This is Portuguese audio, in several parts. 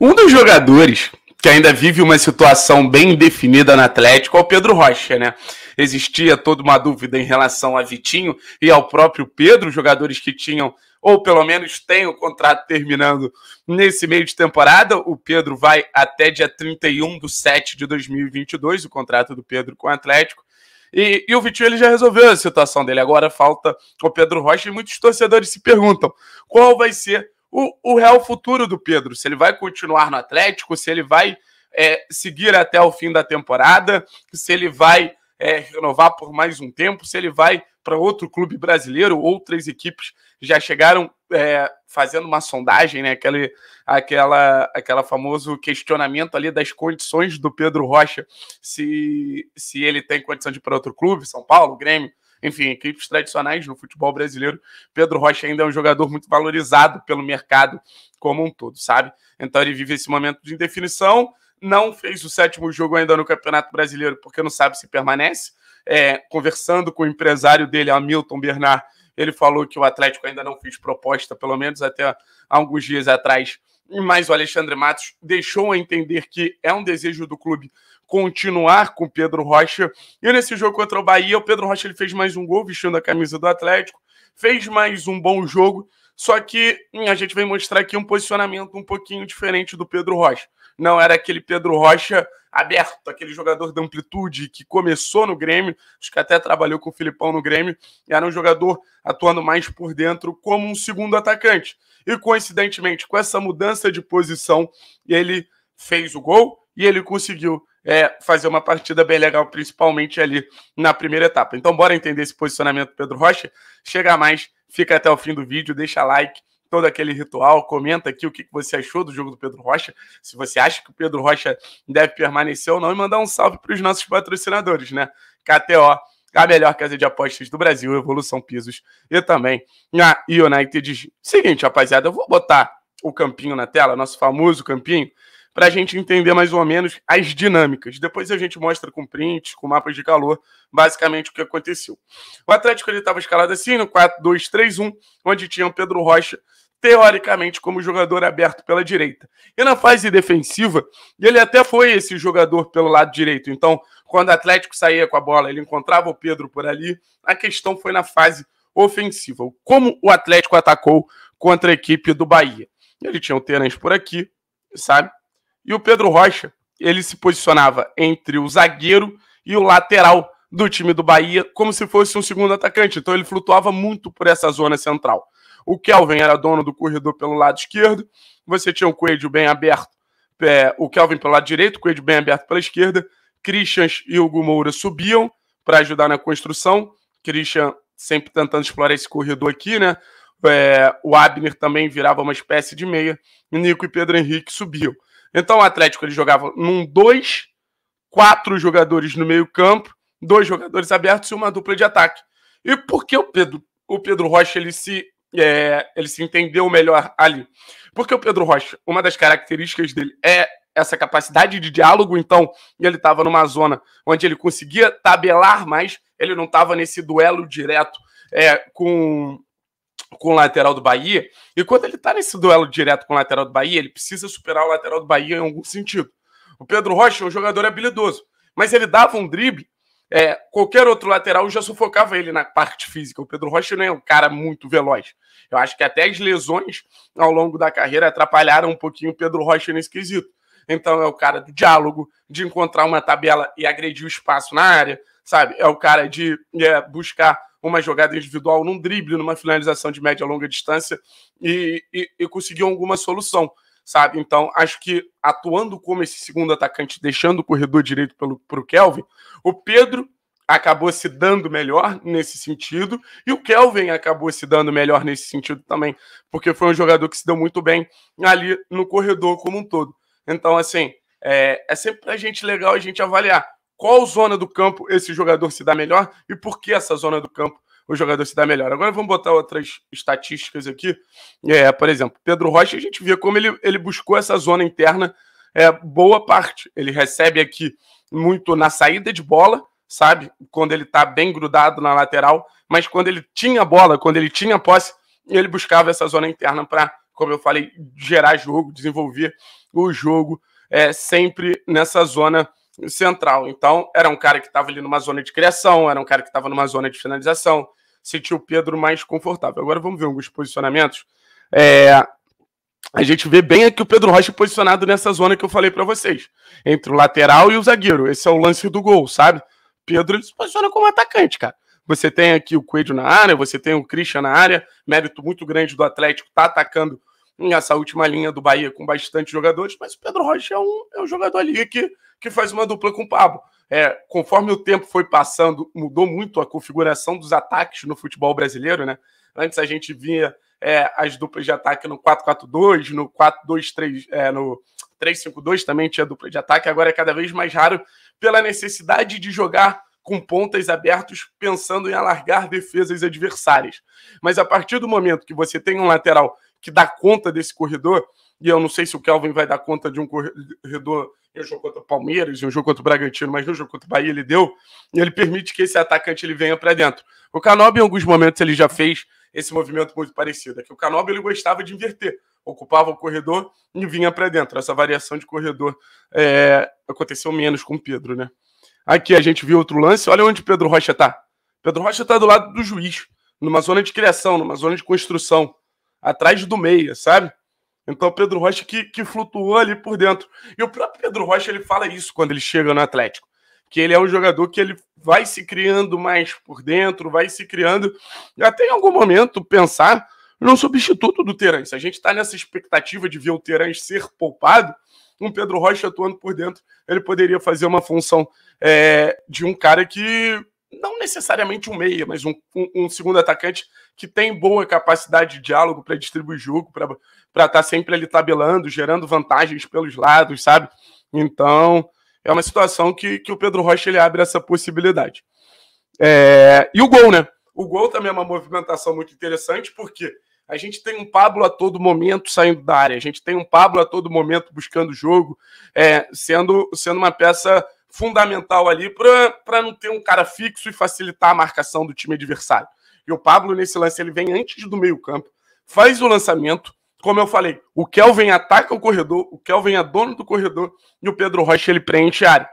Um dos jogadores que ainda vive uma situação bem definida no Atlético é o Pedro Rocha, né? Existia toda uma dúvida em relação a Vitinho e ao próprio Pedro, jogadores que tinham, ou pelo menos têm o contrato terminando nesse meio de temporada. O Pedro vai até dia 31 de 7 de 2022, o contrato do Pedro com o Atlético. E, e, o Vitinho ele já resolveu a situação dele. Agora falta o Pedro Rocha e muitos torcedores se perguntam qual vai ser o, o real futuro do Pedro, se ele vai continuar no Atlético, se ele vai é, seguir até o fim da temporada, se ele vai é, renovar por mais um tempo, se ele vai para outro clube brasileiro, outras equipes já chegaram é, fazendo uma sondagem, né? Aquele, aquela, aquela famoso questionamento ali das condições do Pedro Rocha, se, se ele tem condição de ir para outro clube, São Paulo, Grêmio, enfim, equipes tradicionais no futebol brasileiro. Pedro Rocha ainda é um jogador muito valorizado pelo mercado como um todo, sabe? Então ele vive esse momento de indefinição, não fez o sétimo jogo ainda no Campeonato Brasileiro porque não sabe se permanece. É, conversando com o empresário dele, Hamilton Bernard, ele falou que o Atlético ainda não fez proposta, pelo menos até alguns dias atrás. Mas o Alexandre Matos deixou a entender que é um desejo do clube continuar com Pedro Rocha. E nesse jogo contra o Bahia, o Pedro Rocha ele fez mais um gol vestindo a camisa do Atlético, fez mais um bom jogo, só que hum, a gente vai mostrar aqui um posicionamento um pouquinho diferente do Pedro Rocha. Não era aquele Pedro Rocha aberto, aquele jogador de amplitude que começou no Grêmio, acho que até trabalhou com o Filipão no Grêmio, era um jogador atuando mais por dentro como um segundo atacante. E coincidentemente, com essa mudança de posição, ele fez o gol e ele conseguiu é, fazer uma partida bem legal, principalmente ali na primeira etapa. Então, bora entender esse posicionamento do Pedro Rocha. Chega mais, fica até o fim do vídeo, deixa like, todo aquele ritual. Comenta aqui o que você achou do jogo do Pedro Rocha, se você acha que o Pedro Rocha deve permanecer ou não, e mandar um salve para os nossos patrocinadores, né? KTO, a melhor casa de apostas do Brasil, Evolução Pisos, e também a United. Seguinte, rapaziada, eu vou botar o campinho na tela, nosso famoso campinho para a gente entender mais ou menos as dinâmicas. Depois a gente mostra com prints, com mapas de calor, basicamente o que aconteceu. O Atlético estava escalado assim, no 4-2-3-1, onde tinha o Pedro Rocha, teoricamente, como jogador aberto pela direita. E na fase defensiva, ele até foi esse jogador pelo lado direito. Então, quando o Atlético saía com a bola, ele encontrava o Pedro por ali. A questão foi na fase ofensiva. Como o Atlético atacou contra a equipe do Bahia. Ele tinha o Terence por aqui, sabe? E o Pedro Rocha, ele se posicionava entre o zagueiro e o lateral do time do Bahia, como se fosse um segundo atacante. Então ele flutuava muito por essa zona central. O Kelvin era dono do corredor pelo lado esquerdo, você tinha o Coelho bem aberto, é, o Kelvin pelo lado direito, o Coelho bem aberto pela esquerda, Christians e Hugo Moura subiam para ajudar na construção, Christian sempre tentando explorar esse corredor aqui, né? É, o Abner também virava uma espécie de meia, Nico e Pedro Henrique subiam. Então o Atlético ele jogava num 2, quatro jogadores no meio-campo, dois jogadores abertos e uma dupla de ataque. E por que o Pedro, o Pedro Rocha ele se, é, ele se entendeu melhor ali? Porque o Pedro Rocha, uma das características dele é essa capacidade de diálogo, então ele estava numa zona onde ele conseguia tabelar mais, ele não estava nesse duelo direto é, com com o lateral do Bahia, e quando ele está nesse duelo direto com o lateral do Bahia, ele precisa superar o lateral do Bahia em algum sentido. O Pedro Rocha é um jogador habilidoso, mas ele dava um drible, é, qualquer outro lateral já sufocava ele na parte física. O Pedro Rocha não é um cara muito veloz. Eu acho que até as lesões ao longo da carreira atrapalharam um pouquinho o Pedro Rocha nesse quesito. Então é o cara do diálogo, de encontrar uma tabela e agredir o espaço na área, sabe? É o cara de é, buscar uma jogada individual, num drible, numa finalização de média longa distância e, e, e conseguiu alguma solução, sabe? Então, acho que atuando como esse segundo atacante, deixando o corredor direito para o Kelvin, o Pedro acabou se dando melhor nesse sentido e o Kelvin acabou se dando melhor nesse sentido também, porque foi um jogador que se deu muito bem ali no corredor como um todo. Então, assim, é, é sempre para a gente legal a gente avaliar qual zona do campo esse jogador se dá melhor e por que essa zona do campo o jogador se dá melhor. Agora vamos botar outras estatísticas aqui. É, por exemplo, Pedro Rocha, a gente vê como ele, ele buscou essa zona interna é, boa parte. Ele recebe aqui muito na saída de bola, sabe? Quando ele tá bem grudado na lateral, mas quando ele tinha bola, quando ele tinha posse, ele buscava essa zona interna para, como eu falei, gerar jogo, desenvolver o jogo é, sempre nessa zona central. Então, era um cara que estava ali numa zona de criação, era um cara que estava numa zona de finalização, sentiu o Pedro mais confortável. Agora vamos ver alguns posicionamentos. É, a gente vê bem aqui o Pedro Rocha posicionado nessa zona que eu falei para vocês, entre o lateral e o zagueiro. Esse é o lance do gol, sabe? Pedro ele se posiciona como atacante, cara. Você tem aqui o Coelho na área, você tem o Christian na área, mérito muito grande do Atlético, tá atacando nessa última linha do Bahia com bastante jogadores, mas o Pedro Rocha é um, é um jogador ali que, que faz uma dupla com o Pablo. É, conforme o tempo foi passando, mudou muito a configuração dos ataques no futebol brasileiro, né? Antes a gente via é, as duplas de ataque no 4-4-2, no 4-2-3, é, no 3-5-2 também tinha dupla de ataque, agora é cada vez mais raro pela necessidade de jogar com pontas abertos, pensando em alargar defesas adversárias. Mas a partir do momento que você tem um lateral que dá conta desse corredor, e eu não sei se o Kelvin vai dar conta de um corredor em um jogo contra o Palmeiras, em um jogo contra o Bragantino, mas no jogo contra o Bahia ele deu, e ele permite que esse atacante ele venha para dentro. O Canobi, em alguns momentos, ele já fez esse movimento muito parecido, é que o Canobi ele gostava de inverter, ocupava o corredor e vinha para dentro. Essa variação de corredor é, aconteceu menos com o Pedro, né? Aqui a gente viu outro lance, olha onde Pedro Rocha está. Pedro Rocha está do lado do juiz, numa zona de criação, numa zona de construção atrás do meia, sabe? Então, Pedro Rocha que, que flutuou ali por dentro. E o próprio Pedro Rocha, ele fala isso quando ele chega no Atlético. Que ele é um jogador que ele vai se criando mais por dentro, vai se criando. Até em algum momento pensar num substituto do Teran. Se a gente está nessa expectativa de ver o Teran ser poupado, um Pedro Rocha atuando por dentro, ele poderia fazer uma função é, de um cara que não necessariamente um meia, mas um, um, um, segundo atacante que tem boa capacidade de diálogo para distribuir jogo, para estar tá sempre ali tabelando, gerando vantagens pelos lados, sabe? Então, é uma situação que, que o Pedro Rocha ele abre essa possibilidade. É... e o gol, né? O gol também é uma movimentação muito interessante, porque a gente tem um Pablo a todo momento saindo da área, a gente tem um Pablo a todo momento buscando o jogo, é, sendo, sendo uma peça fundamental ali para não ter um cara fixo e facilitar a marcação do time adversário. E o Pablo, nesse lance, ele vem antes do meio-campo, faz o lançamento. Como eu falei, o Kelvin ataca o corredor, o Kelvin é dono do corredor e o Pedro Rocha ele preenche a área.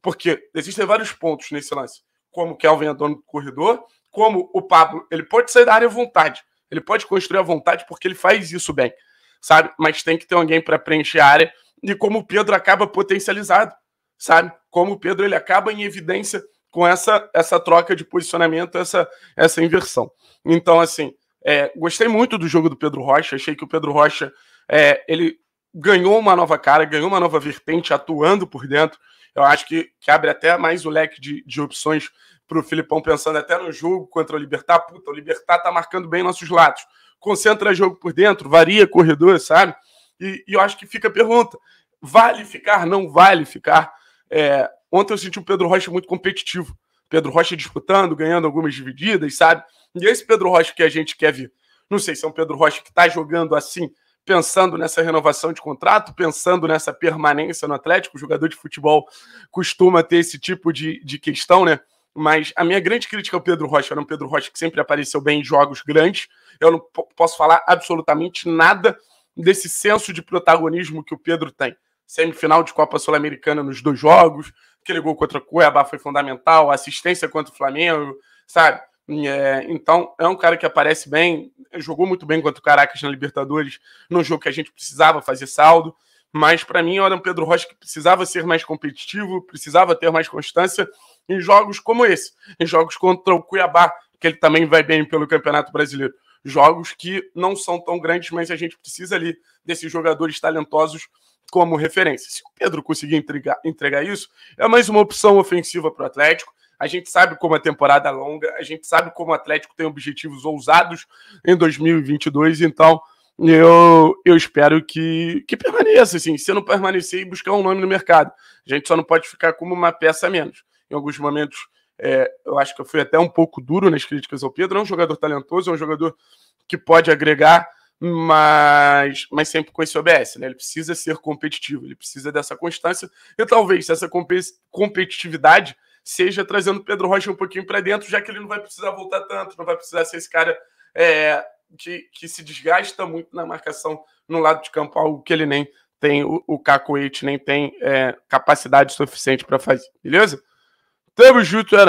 Porque existem vários pontos nesse lance. Como o Kelvin é dono do corredor, como o Pablo, ele pode sair da área à vontade. Ele pode construir à vontade porque ele faz isso bem, sabe? Mas tem que ter alguém para preencher a área. E como o Pedro acaba potencializado, sabe? Como o Pedro ele acaba em evidência com essa essa troca de posicionamento, essa essa inversão. Então, assim, é, gostei muito do jogo do Pedro Rocha. Achei que o Pedro Rocha é, ele ganhou uma nova cara, ganhou uma nova vertente, atuando por dentro. Eu acho que, que abre até mais o leque de, de opções para o Filipão, pensando até no jogo contra o Libertar. Puta, o Libertar tá marcando bem nossos lados. Concentra jogo por dentro, varia corredor, sabe? E, e eu acho que fica a pergunta: vale ficar? Não vale ficar? É, ontem eu senti o Pedro Rocha muito competitivo. Pedro Rocha disputando, ganhando algumas divididas, sabe? E esse Pedro Rocha que a gente quer ver. Não sei se é um Pedro Rocha que está jogando assim, pensando nessa renovação de contrato, pensando nessa permanência no Atlético. O jogador de futebol costuma ter esse tipo de, de questão, né? Mas a minha grande crítica ao Pedro Rocha era um Pedro Rocha que sempre apareceu bem em jogos grandes. Eu não posso falar absolutamente nada desse senso de protagonismo que o Pedro tem semifinal de Copa Sul-Americana nos dois jogos, aquele gol contra o Cuiabá foi fundamental, assistência contra o Flamengo, sabe? É, então, é um cara que aparece bem, jogou muito bem contra o Caracas na Libertadores, num jogo que a gente precisava fazer saldo, mas para mim era um Pedro Rocha que precisava ser mais competitivo, precisava ter mais constância em jogos como esse, em jogos contra o Cuiabá, que ele também vai bem pelo Campeonato Brasileiro. Jogos que não são tão grandes, mas a gente precisa ali desses jogadores talentosos como referência. Se o Pedro conseguir entregar, entregar isso, é mais uma opção ofensiva para o Atlético. A gente sabe como a temporada é longa, a gente sabe como o Atlético tem objetivos ousados em 2022, então eu, eu espero que, que permaneça, assim, se não permanecer e buscar um nome no mercado. A gente só não pode ficar como uma peça a menos. Em alguns momentos, é, eu acho que eu fui até um pouco duro nas críticas ao Pedro, é um jogador talentoso, é um jogador que pode agregar mas, mas sempre com esse OBS, né? Ele precisa ser competitivo, ele precisa dessa constância, e talvez essa competitividade seja trazendo o Pedro Rocha um pouquinho para dentro, já que ele não vai precisar voltar tanto, não vai precisar ser esse cara é, que, que se desgasta muito na marcação no lado de campo, algo que ele nem tem, o, o Cacoete nem tem é, capacidade suficiente para fazer, beleza? Tamo junto, era